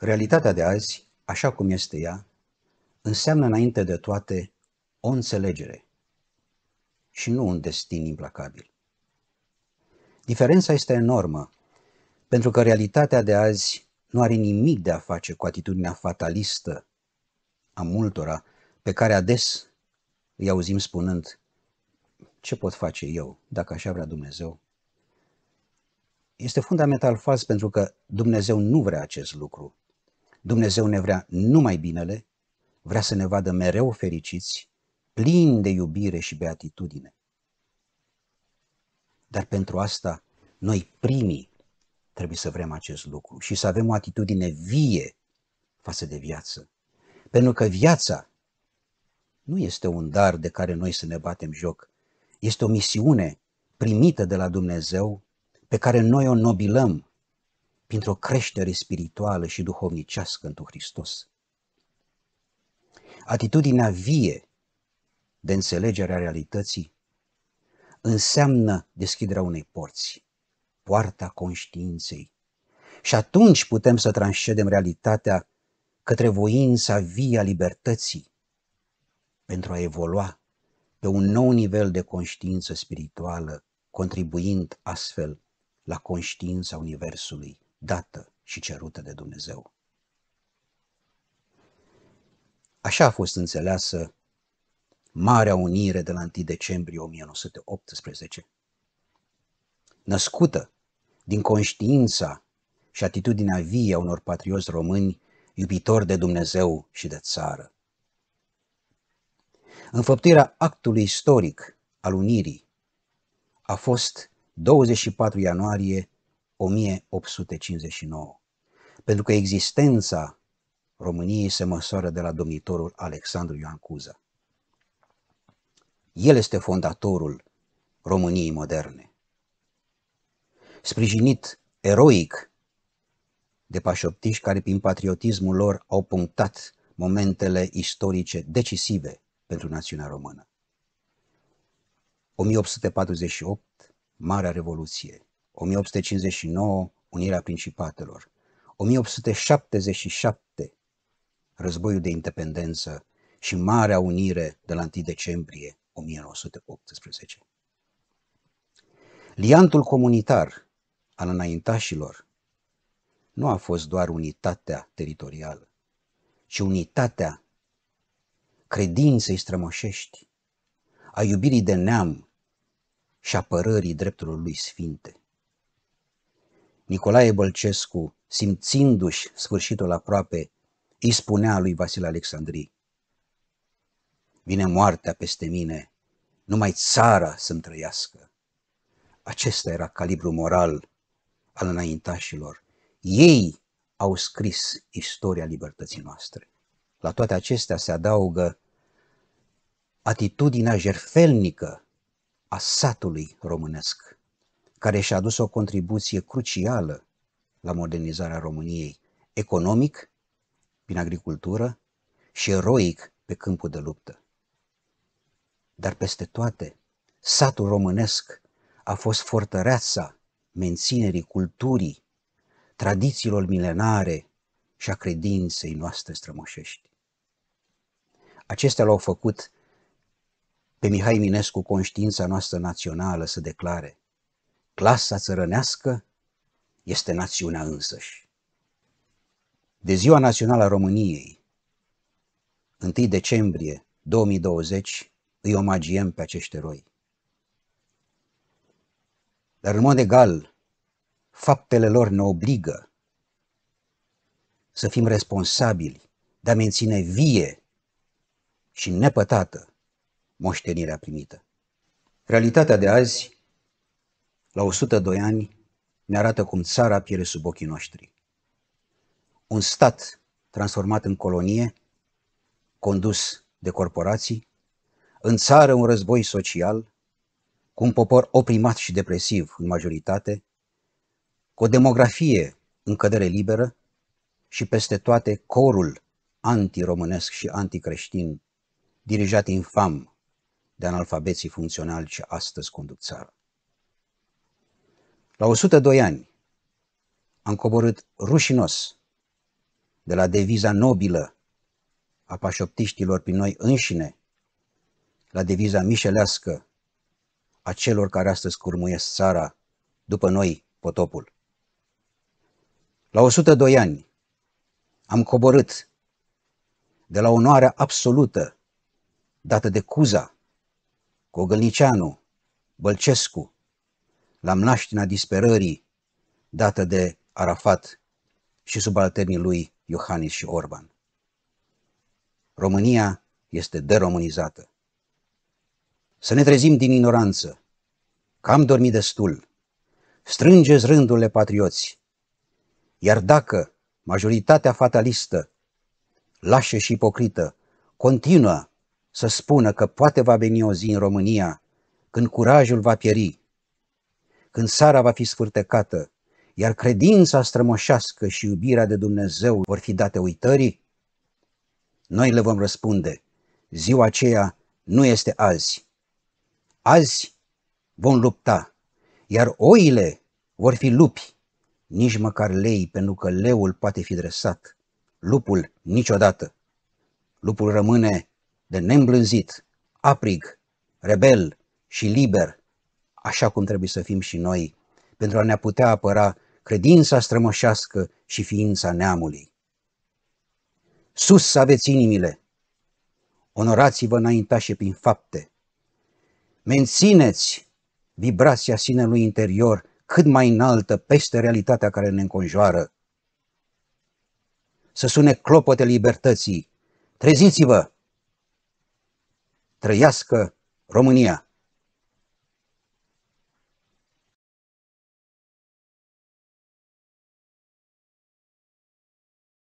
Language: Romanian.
Realitatea de azi, așa cum este ea, înseamnă înainte de toate o înțelegere și nu un destin implacabil. Diferența este enormă, pentru că realitatea de azi nu are nimic de a face cu atitudinea fatalistă a multora pe care ades îi auzim spunând ce pot face eu dacă așa vrea Dumnezeu? Este fundamental fals pentru că Dumnezeu nu vrea acest lucru Dumnezeu ne vrea numai binele, vrea să ne vadă mereu fericiți, plini de iubire și beatitudine. Dar pentru asta, noi primii trebuie să vrem acest lucru și să avem o atitudine vie față de viață. Pentru că viața nu este un dar de care noi să ne batem joc. Este o misiune primită de la Dumnezeu pe care noi o nobilăm printr-o creștere spirituală și duhovnicească întru Hristos. Atitudinea vie de înțelegere a realității înseamnă deschiderea unei porți, poarta conștiinței. Și atunci putem să transcedem realitatea către voința vie a libertății pentru a evolua pe un nou nivel de conștiință spirituală, contribuind astfel la conștiința Universului dată și cerută de Dumnezeu. Așa a fost înțeleasă Marea Unire de la 1 decembrie 1918. Născută din conștiința și atitudinea vie a unor patrioți români iubitori de Dumnezeu și de țară. Înfăptuirea actului istoric al Unirii a fost 24 ianuarie 1859, pentru că existența României se măsoară de la domnitorul Alexandru Ioan Cuza. El este fondatorul României moderne. Sprijinit eroic de pașoptiști care prin patriotismul lor au punctat momentele istorice decisive pentru națiunea română. 1848, Marea Revoluție. 1859, unirea principatelor, 1877, războiul de independență și Marea Unire de la 1 decembrie 1918. Liantul comunitar al înaintașilor nu a fost doar unitatea teritorială, ci unitatea credinței strămoșești, a iubirii de neam și apărării drepturilor lui sfinte. Nicolae Bălcescu, simțindu-și sfârșitul aproape, îi spunea lui Vasile Alexandrii, Vine moartea peste mine, numai țara să-mi trăiască. Acesta era calibru moral al înaintașilor. Ei au scris istoria libertății noastre. La toate acestea se adaugă atitudinea jerfelnică a satului românesc care și-a adus o contribuție crucială la modernizarea României, economic, prin agricultură și eroic pe câmpul de luptă. Dar peste toate, satul românesc a fost fortăreața menținerii culturii, tradițiilor milenare și a credinței noastre strămoșești. Acestea l-au făcut pe Mihai Minescu conștiința noastră națională să declare Clasa țărănească este națiunea însăși. De Ziua Națională a României, 1 decembrie 2020, îi omagiem pe acești eroi. Dar în mod egal, faptele lor ne obligă să fim responsabili de a menține vie și nepătată moștenirea primită. Realitatea de azi la 102 ani, ne arată cum țara piere sub ochii noștri. Un stat transformat în colonie, condus de corporații, în țară un război social, cu un popor oprimat și depresiv în majoritate, cu o demografie în cădere liberă și peste toate corul antiromânesc și anticreștin, dirijat infam de analfabeții funcționali ce astăzi conduc țara. La 102 ani am coborât rușinos de la deviza nobilă a pașoptiștilor prin noi înșine, la deviza mișelească a celor care astăzi curmuiesc țara, după noi potopul. La 102 ani am coborât de la onoarea absolută dată de Cuza, Cogălnicianu, Bălcescu, la mlaștina disperării dată de Arafat și subalternii lui Iohannis și Orban. România este deromânizată. Să ne trezim din ignoranță, că am dormit destul. Strângeți rândurile patrioți. Iar dacă majoritatea fatalistă, lașă și ipocrită, continuă să spună că poate va veni o zi în România când curajul va pieri, când sara va fi sfârtecată, iar credința strămoșească și iubirea de Dumnezeu vor fi date uitării? Noi le vom răspunde, ziua aceea nu este azi. Azi vom lupta, iar oile vor fi lupi, nici măcar lei, pentru că leul poate fi dresat, lupul niciodată. Lupul rămâne de neîmblânzit, aprig, rebel și liber, așa cum trebuie să fim și noi, pentru a ne putea apăra credința strămoșească și ființa neamului. Sus să aveți inimile! Onorați-vă înaintașe prin fapte! Mențineți vibrația sinelui interior cât mai înaltă peste realitatea care ne înconjoară. Să sune clopote libertății. Treziți-vă! Trăiască România!